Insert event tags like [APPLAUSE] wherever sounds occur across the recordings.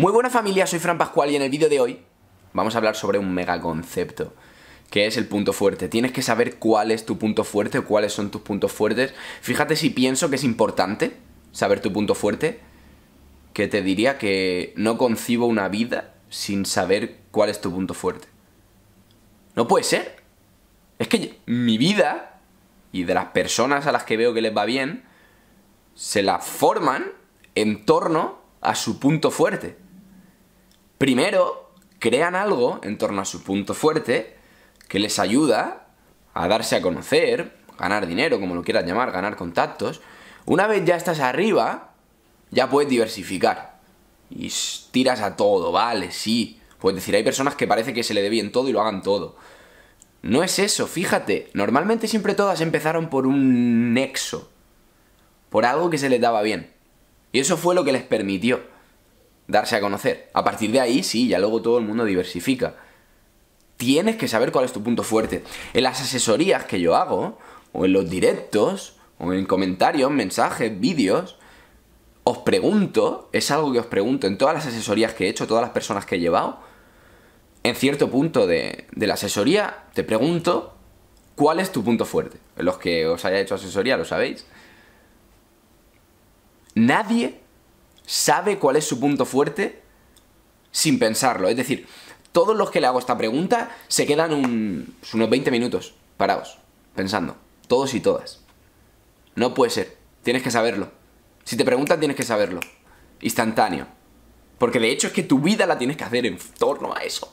Muy buena familia, soy Fran Pascual y en el vídeo de hoy vamos a hablar sobre un mega concepto que es el punto fuerte. Tienes que saber cuál es tu punto fuerte o cuáles son tus puntos fuertes. Fíjate si pienso que es importante saber tu punto fuerte, que te diría que no concibo una vida sin saber cuál es tu punto fuerte. No puede ser. Es que mi vida y de las personas a las que veo que les va bien, se la forman en torno a su punto fuerte. Primero, crean algo en torno a su punto fuerte que les ayuda a darse a conocer, ganar dinero, como lo quieras llamar, ganar contactos. Una vez ya estás arriba, ya puedes diversificar. Y tiras a todo, vale, sí. Puedes decir, hay personas que parece que se le dé bien todo y lo hagan todo. No es eso, fíjate. Normalmente siempre todas empezaron por un nexo. Por algo que se les daba bien. Y eso fue lo que les permitió darse a conocer. A partir de ahí, sí, ya luego todo el mundo diversifica. Tienes que saber cuál es tu punto fuerte. En las asesorías que yo hago, o en los directos, o en comentarios, mensajes, vídeos, os pregunto, es algo que os pregunto en todas las asesorías que he hecho, todas las personas que he llevado, en cierto punto de, la asesoría, te pregunto cuál es tu punto fuerte. En Los que os haya hecho asesoría lo sabéis. Nadie sabe cuál es su punto fuerte sin pensarlo. Es decir, todos los que le hago esta pregunta se quedan pues unos 20 minutos parados, pensando. Todos y todas. No puede ser. Tienes que saberlo. Si te preguntan, tienes que saberlo. Instantáneo. Porque de hecho es que tu vida la tienes que hacer en torno a eso.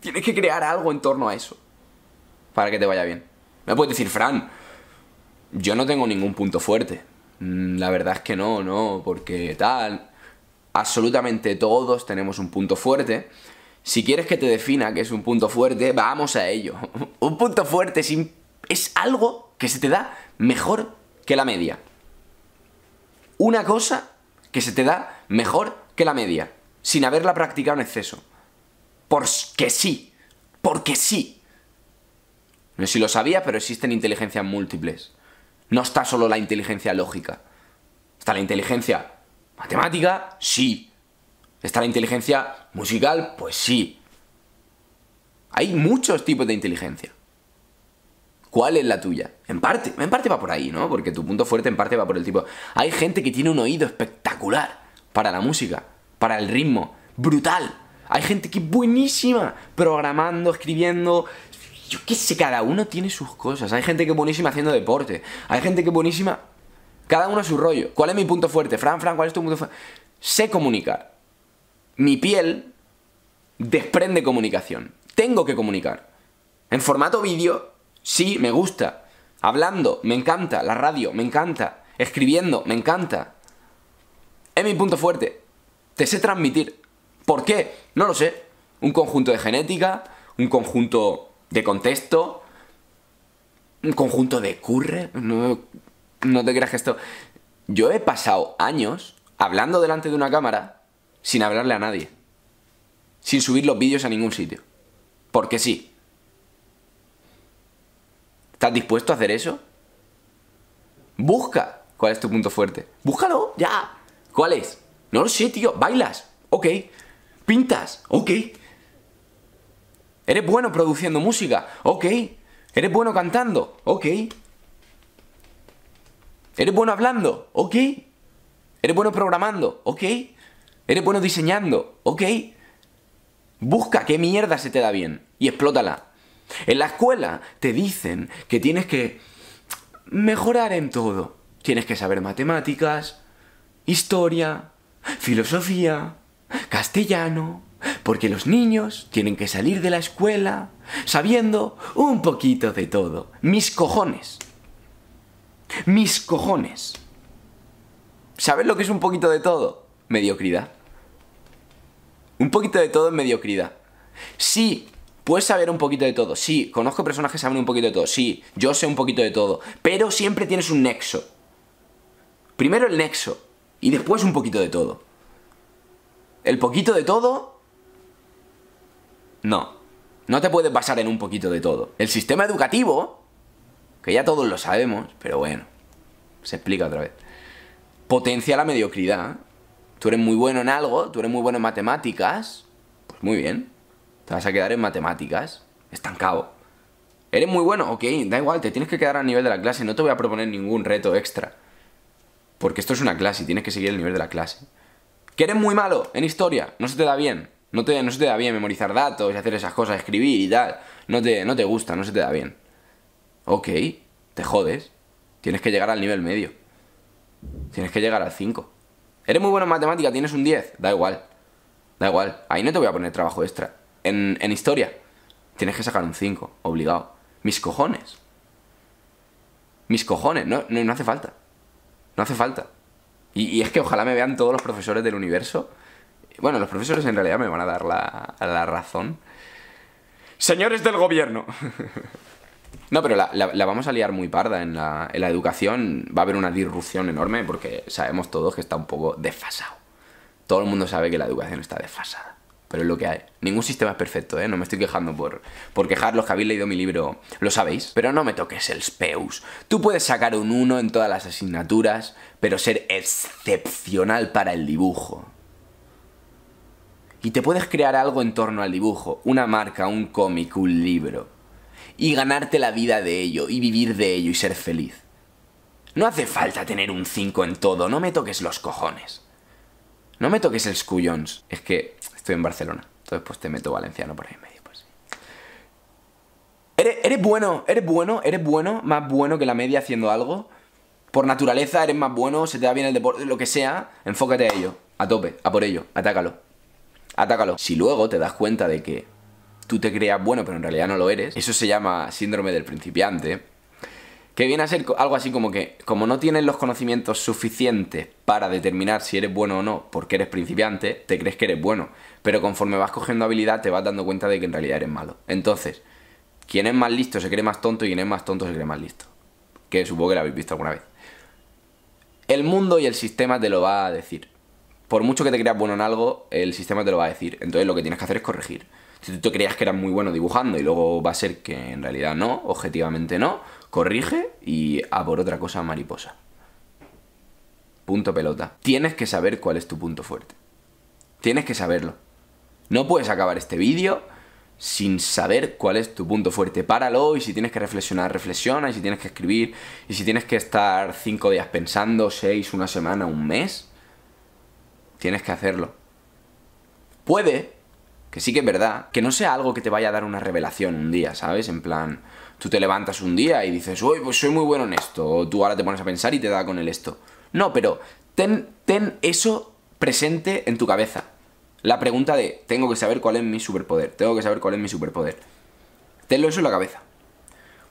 Tienes que crear algo en torno a eso. Para que te vaya bien. Me puedes decir, Fran, yo no tengo ningún punto fuerte. Mm, la verdad es que no, no, porque tal. Absolutamente todos tenemos un punto fuerte. Si quieres que te defina que es un punto fuerte, vamos a ello. [LAUGHS] un punto fuerte es, es algo que se te da mejor que la media. Una cosa que se te da mejor que la media, sin haberla practicado en exceso. Porque sí, porque sí. No sé si lo sabía pero existen inteligencias múltiples. No está solo la inteligencia lógica. Está la inteligencia matemática, sí. Está la inteligencia musical, pues sí. Hay muchos tipos de inteligencia. ¿Cuál es la tuya? En parte, en parte va por ahí, ¿no? Porque tu punto fuerte en parte va por el tipo. Hay gente que tiene un oído espectacular para la música, para el ritmo, brutal. Hay gente que es buenísima programando, escribiendo, yo qué sé, cada uno tiene sus cosas. Hay gente que es buenísima haciendo deporte. Hay gente que es buenísima. Cada uno a su rollo. ¿Cuál es mi punto fuerte? Fran, Fran, ¿cuál es tu punto fuerte? Sé comunicar. Mi piel desprende comunicación. Tengo que comunicar. En formato vídeo, sí, me gusta. Hablando, me encanta. La radio, me encanta. Escribiendo, me encanta. Es mi punto fuerte. Te sé transmitir. ¿Por qué? No lo sé. Un conjunto de genética, un conjunto de contexto, un conjunto de curre. No, no te creas que esto. Yo he pasado años hablando delante de una cámara sin hablarle a nadie. Sin subir los vídeos a ningún sitio. Porque sí. ¿Estás dispuesto a hacer eso? Busca cuál es tu punto fuerte. Búscalo, ya. ¿Cuál es? No lo sé, tío. ¿Bailas? Ok. ¿Pintas? Ok. ¿Eres bueno produciendo música? Ok. ¿Eres bueno cantando? Ok. ¿Eres bueno hablando? Ok. ¿Eres bueno programando? Ok. ¿Eres bueno diseñando? Ok. Busca qué mierda se te da bien y explótala. En la escuela te dicen que tienes que mejorar en todo. Tienes que saber matemáticas, historia, filosofía, castellano, porque los niños tienen que salir de la escuela sabiendo un poquito de todo. Mis cojones. Mis cojones. ¿Sabes lo que es un poquito de todo? Mediocridad. Un poquito de todo es mediocridad. Sí, puedes saber un poquito de todo. Sí, conozco personas que saben un poquito de todo. Sí, yo sé un poquito de todo. Pero siempre tienes un nexo. Primero el nexo y después un poquito de todo. El poquito de todo no, no te puedes basar en un poquito de todo. El sistema educativo, que ya todos lo sabemos, pero bueno, se explica otra vez. Potencia la mediocridad. Tú eres muy bueno en algo, tú eres muy bueno en matemáticas, pues muy bien. Te vas a quedar en matemáticas, estancado. ¿Eres muy bueno? Ok, da igual, te tienes que quedar al nivel de la clase, no te voy a proponer ningún reto extra. Porque esto es una clase y tienes que seguir el nivel de la clase. ¿Que eres muy malo en historia? ¿No se te da bien? No, te, se te da bien memorizar datos y hacer esas cosas, escribir y tal. No te, no te gusta, no se te da bien. Ok, te jodes. Tienes que llegar al nivel medio. Tienes que llegar al 5. Eres muy bueno en matemática, tienes un 10. Da igual. Da igual. Ahí no te voy a poner trabajo extra. En, historia, tienes que sacar un 5. Obligado. Mis cojones. Mis cojones. No, no, hace falta. No hace falta. y es que ojalá me vean todos los profesores del universo bueno, los profesores en realidad me van a dar la, razón. Señores del gobierno. no, pero la, vamos a liar muy parda en la, educación. Va a haber una disrupción enorme porque sabemos todos que está un poco desfasado. Todo el mundo sabe que la educación está desfasada pero es lo que hay. Ningún sistema es perfecto, ¿eh? No me estoy quejando por, por quejar los que habéis leído mi libro, lo sabéis. Pero no me toques el Speus. Tú puedes sacar un 1 en todas las asignaturas, pero ser excepcional para el dibujo. Y te puedes crear algo en torno al dibujo, una marca, un cómic, un libro. Y ganarte la vida de ello, y vivir de ello, y ser feliz. No hace falta tener un 5 en todo, no me toques los cojones. No me toques el scullons. Es que estoy en Barcelona, entonces pues te meto valenciano por ahí en medio. Pues. ¿Eres, eres bueno, eres bueno, eres bueno, más bueno que la media haciendo algo. Por naturaleza eres más bueno, se te da bien el deporte, lo que sea, enfócate a ello, a tope, a por ello, atácalo atácalo. Si luego te das cuenta de que tú te creas bueno, pero en realidad no lo eres, eso se llama síndrome del principiante, que viene a ser algo así como que, como no tienes los conocimientos suficientes para determinar si eres bueno o no, porque eres principiante, te crees que eres bueno, pero conforme vas cogiendo habilidad te vas dando cuenta de que en realidad eres malo. Entonces, quien es más listo se cree más tonto y quien es más tonto se cree más listo. Que supongo que lo habéis visto alguna vez. El mundo y el sistema te lo va a decir por mucho que te creas bueno en algo, el sistema te lo va a decir. Entonces lo que tienes que hacer es corregir. Si tú te creías que eras muy bueno dibujando y luego va a ser que en realidad no, objetivamente no, corrige y a por otra cosa mariposa. Punto pelota. Tienes que saber cuál es tu punto fuerte. Tienes que saberlo. No puedes acabar este vídeo sin saber cuál es tu punto fuerte. Páralo y si tienes que reflexionar, reflexiona. Y si tienes que escribir, y si tienes que estar cinco días pensando, seis, una semana, un mes, tienes que hacerlo. Puede que sí que es verdad, que no sea algo que te vaya a dar una revelación un día, ¿sabes? En plan, tú te levantas un día y dices, uy, pues soy muy bueno en esto, o tú ahora te pones a pensar y te da con el esto. No, pero ten, ten eso presente en tu cabeza. La pregunta de, tengo que saber cuál es mi superpoder, tengo que saber cuál es mi superpoder. Tenlo eso en la cabeza.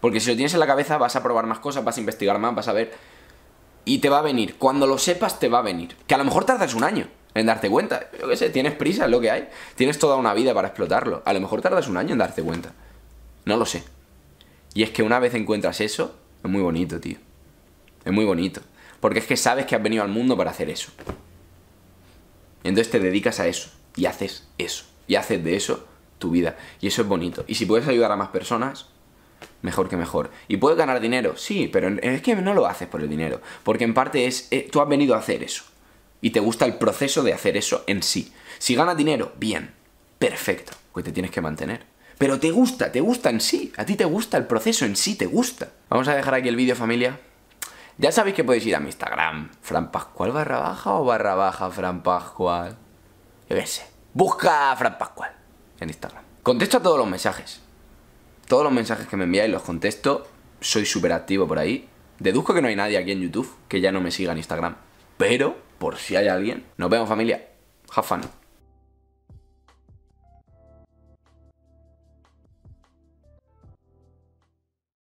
Porque si lo tienes en la cabeza vas a probar más cosas, vas a investigar más, vas a ver... Y te va a venir. Cuando lo sepas te va a venir. Que a lo mejor tardas un año en darte cuenta. Yo qué sé, tienes prisa, es lo que hay. Tienes toda una vida para explotarlo. A lo mejor tardas un año en darte cuenta. No lo sé. Y es que una vez encuentras eso, es muy bonito, tío. Es muy bonito. Porque es que sabes que has venido al mundo para hacer eso. entonces te dedicas a eso. Y haces eso. Y haces de eso tu vida. Y eso es bonito. Y si puedes ayudar a más personas, mejor que mejor. ¿Y puedes ganar dinero? Sí, pero es que no lo haces por el dinero. Porque en parte es, eh, tú has venido a hacer eso y te gusta el proceso de hacer eso en sí. Si gana dinero, bien, perfecto, Porque te tienes que mantener. Pero te gusta, te gusta en sí, a ti te gusta el proceso en sí, te gusta. Vamos a dejar aquí el vídeo familia. Ya sabéis que podéis ir a mi Instagram, Fran Pascual barra baja o barra baja Fran Pascual. Busca a Fran Pascual en Instagram. Contesto a todos los mensajes. Todos los mensajes que me enviáis los contesto. Soy súper activo por ahí. Deduzco que no hay nadie aquí en YouTube que ya no me siga en Instagram. Pero por si hay alguien. Nos vemos familia. Have